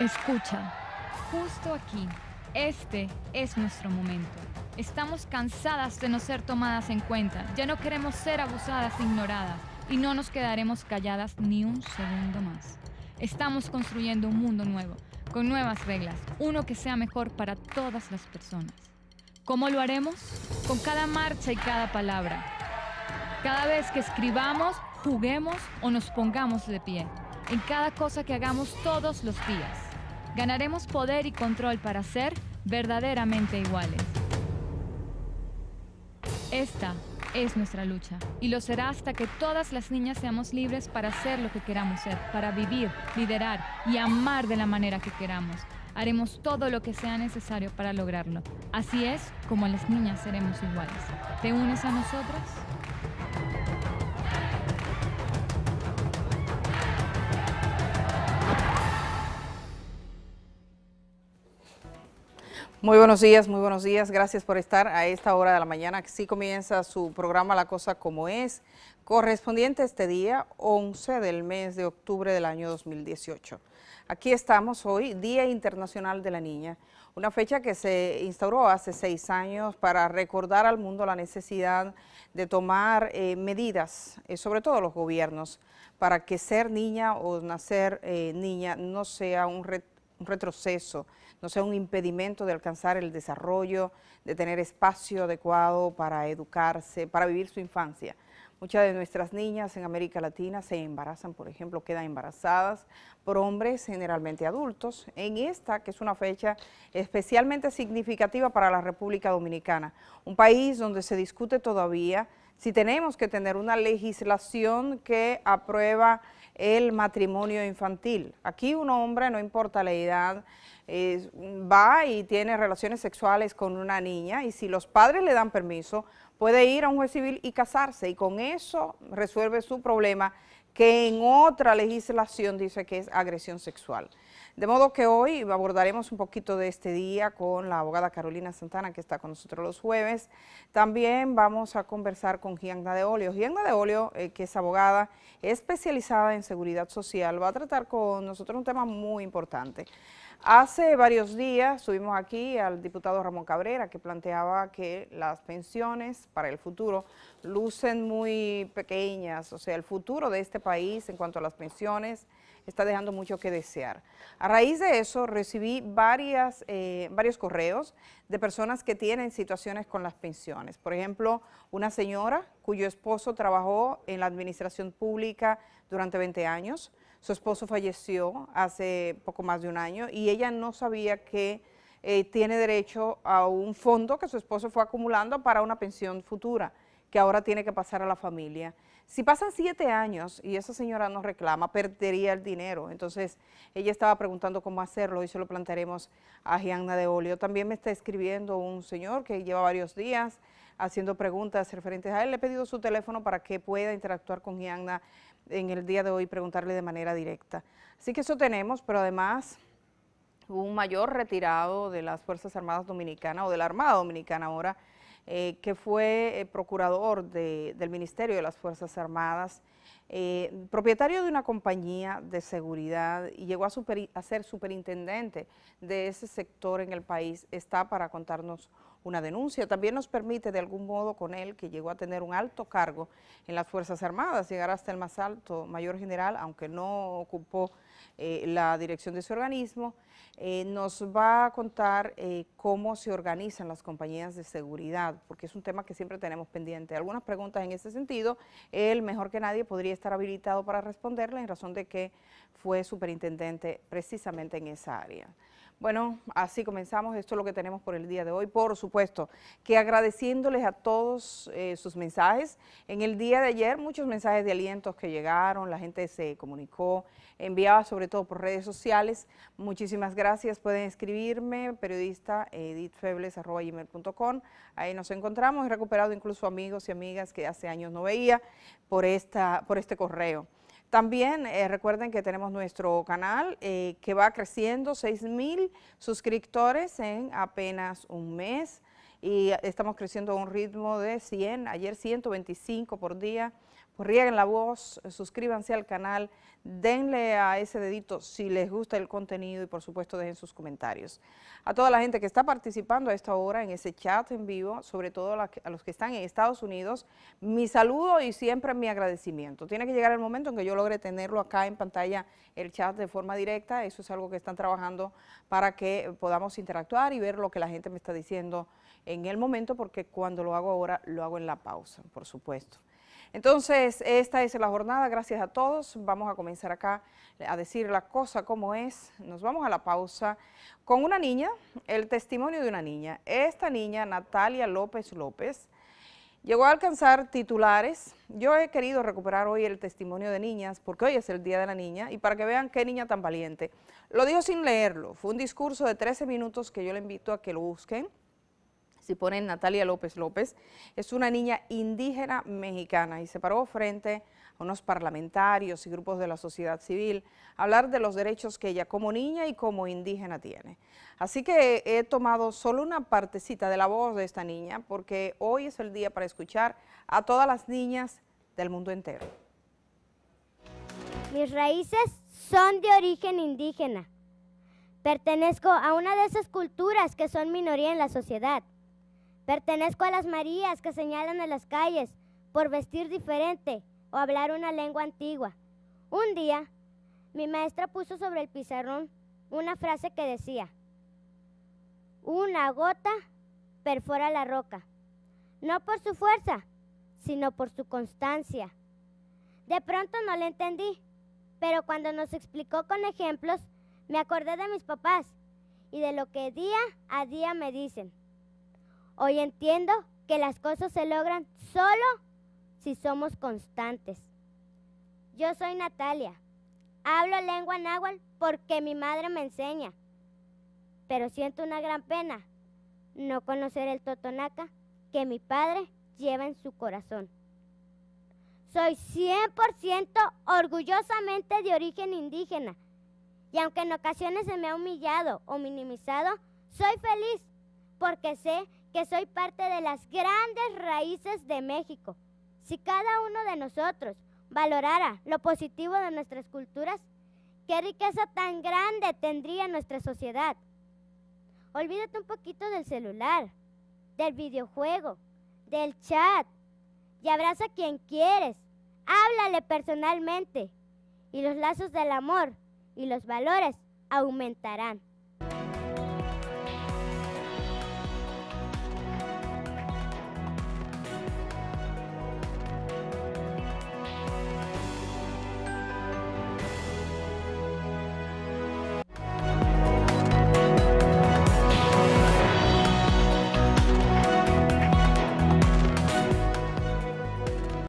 Escucha, justo aquí, este es nuestro momento. Estamos cansadas de no ser tomadas en cuenta, ya no queremos ser abusadas e ignoradas y no nos quedaremos calladas ni un segundo más. Estamos construyendo un mundo nuevo, con nuevas reglas, uno que sea mejor para todas las personas. ¿Cómo lo haremos? Con cada marcha y cada palabra. Cada vez que escribamos, juguemos o nos pongamos de pie. En cada cosa que hagamos todos los días. Ganaremos poder y control para ser verdaderamente iguales. Esta es nuestra lucha y lo será hasta que todas las niñas seamos libres para ser lo que queramos ser, para vivir, liderar y amar de la manera que queramos. Haremos todo lo que sea necesario para lograrlo. Así es como las niñas seremos iguales. ¿Te unes a nosotras? Muy buenos días, muy buenos días. Gracias por estar a esta hora de la mañana. Así comienza su programa La Cosa Como Es, correspondiente a este día 11 del mes de octubre del año 2018. Aquí estamos hoy, Día Internacional de la Niña, una fecha que se instauró hace seis años para recordar al mundo la necesidad de tomar eh, medidas, eh, sobre todo los gobiernos, para que ser niña o nacer eh, niña no sea un reto un retroceso, no sea un impedimento de alcanzar el desarrollo, de tener espacio adecuado para educarse, para vivir su infancia. Muchas de nuestras niñas en América Latina se embarazan, por ejemplo, quedan embarazadas por hombres generalmente adultos, en esta que es una fecha especialmente significativa para la República Dominicana, un país donde se discute todavía si tenemos que tener una legislación que aprueba el matrimonio infantil. Aquí un hombre, no importa la edad, va y tiene relaciones sexuales con una niña y si los padres le dan permiso, puede ir a un juez civil y casarse y con eso resuelve su problema que en otra legislación dice que es agresión sexual. De modo que hoy abordaremos un poquito de este día con la abogada Carolina Santana, que está con nosotros los jueves. También vamos a conversar con Gianna de Olio. Gianna de Olio, eh, que es abogada especializada en seguridad social, va a tratar con nosotros un tema muy importante. Hace varios días subimos aquí al diputado Ramón Cabrera que planteaba que las pensiones para el futuro lucen muy pequeñas, o sea, el futuro de este país en cuanto a las pensiones está dejando mucho que desear. A raíz de eso recibí varias, eh, varios correos de personas que tienen situaciones con las pensiones. Por ejemplo, una señora cuyo esposo trabajó en la administración pública durante 20 años. Su esposo falleció hace poco más de un año y ella no sabía que eh, tiene derecho a un fondo que su esposo fue acumulando para una pensión futura que ahora tiene que pasar a la familia. Si pasan siete años y esa señora nos reclama, perdería el dinero. Entonces, ella estaba preguntando cómo hacerlo y se lo plantearemos a Gianna de Olio. También me está escribiendo un señor que lleva varios días haciendo preguntas referentes a él. Le he pedido su teléfono para que pueda interactuar con Gianna en el día de hoy, preguntarle de manera directa. Así que eso tenemos, pero además un mayor retirado de las Fuerzas Armadas Dominicanas o de la Armada Dominicana ahora, eh, que fue eh, procurador del Ministerio de las Fuerzas Armadas, eh, propietario de una compañía de seguridad y llegó a, a, ser superintendente de ese sector en el país, está para contarnos una denuncia. También nos permite de algún modo con él, que llegó a tener un alto cargo en las Fuerzas Armadas, llegar hasta el más alto mayor general, aunque no ocupó eh, la dirección de su organismo, eh, nos va a contar eh, cómo se organizan las compañías de seguridad, porque es un tema que siempre tenemos pendiente. Algunas preguntas en ese sentido, él mejor que nadie podría estar habilitado para responderla en razón de que fue superintendente precisamente en esa área. Bueno, así comenzamos. Esto es lo que tenemos por el día de hoy. Por supuesto, que agradeciéndoles a todos eh, sus mensajes. En el día de ayer, muchos mensajes de alientos que llegaron, la gente se comunicó, enviaba sobre todo por redes sociales. Muchísimas gracias. Pueden escribirme, periodista eh, edithfebles.com. Ahí nos encontramos. He recuperado incluso amigos y amigas que hace años no veía por, esta, por este correo. También eh, recuerden que tenemos nuestro canal eh, que va creciendo, 6 mil suscriptores en apenas un mes y estamos creciendo a un ritmo de 100, ayer 125 por día rieguen la voz, suscríbanse al canal, denle a ese dedito si les gusta el contenido y por supuesto dejen sus comentarios. A toda la gente que está participando a esta hora en ese chat en vivo, sobre todo a los que están en Estados Unidos, mi saludo y siempre mi agradecimiento. Tiene que llegar el momento en que yo logre tenerlo acá en pantalla el chat de forma directa, eso es algo que están trabajando para que podamos interactuar y ver lo que la gente me está diciendo en el momento, porque cuando lo hago ahora, lo hago en la pausa, por supuesto. Entonces, esta es la jornada. Gracias a todos. Vamos a comenzar acá a decir la cosa como es. Nos vamos a la pausa con una niña, el testimonio de una niña. Esta niña, Natalia López López, llegó a alcanzar titulares. Yo he querido recuperar hoy el testimonio de niñas, porque hoy es el Día de la Niña, y para que vean qué niña tan valiente. Lo dijo sin leerlo. Fue un discurso de 13 minutos que yo le invito a que lo busquen si ponen Natalia López López, es una niña indígena mexicana y se paró frente a unos parlamentarios y grupos de la sociedad civil a hablar de los derechos que ella como niña y como indígena tiene. Así que he tomado solo una partecita de la voz de esta niña porque hoy es el día para escuchar a todas las niñas del mundo entero. Mis raíces son de origen indígena. Pertenezco a una de esas culturas que son minoría en la sociedad. Pertenezco a las Marías que señalan en las calles por vestir diferente o hablar una lengua antigua. Un día, mi maestra puso sobre el pizarrón una frase que decía, una gota perfora la roca, no por su fuerza, sino por su constancia. De pronto no la entendí, pero cuando nos explicó con ejemplos, me acordé de mis papás y de lo que día a día me dicen. Hoy entiendo que las cosas se logran solo si somos constantes. Yo soy Natalia. Hablo lengua náhuatl porque mi madre me enseña. Pero siento una gran pena no conocer el totonaca que mi padre lleva en su corazón. Soy 100% orgullosamente de origen indígena. Y aunque en ocasiones se me ha humillado o minimizado, soy feliz porque sé que soy parte de las grandes raíces de México. Si cada uno de nosotros valorara lo positivo de nuestras culturas, qué riqueza tan grande tendría nuestra sociedad. Olvídate un poquito del celular, del videojuego, del chat y abraza a quien quieres. Háblale personalmente y los lazos del amor y los valores aumentarán.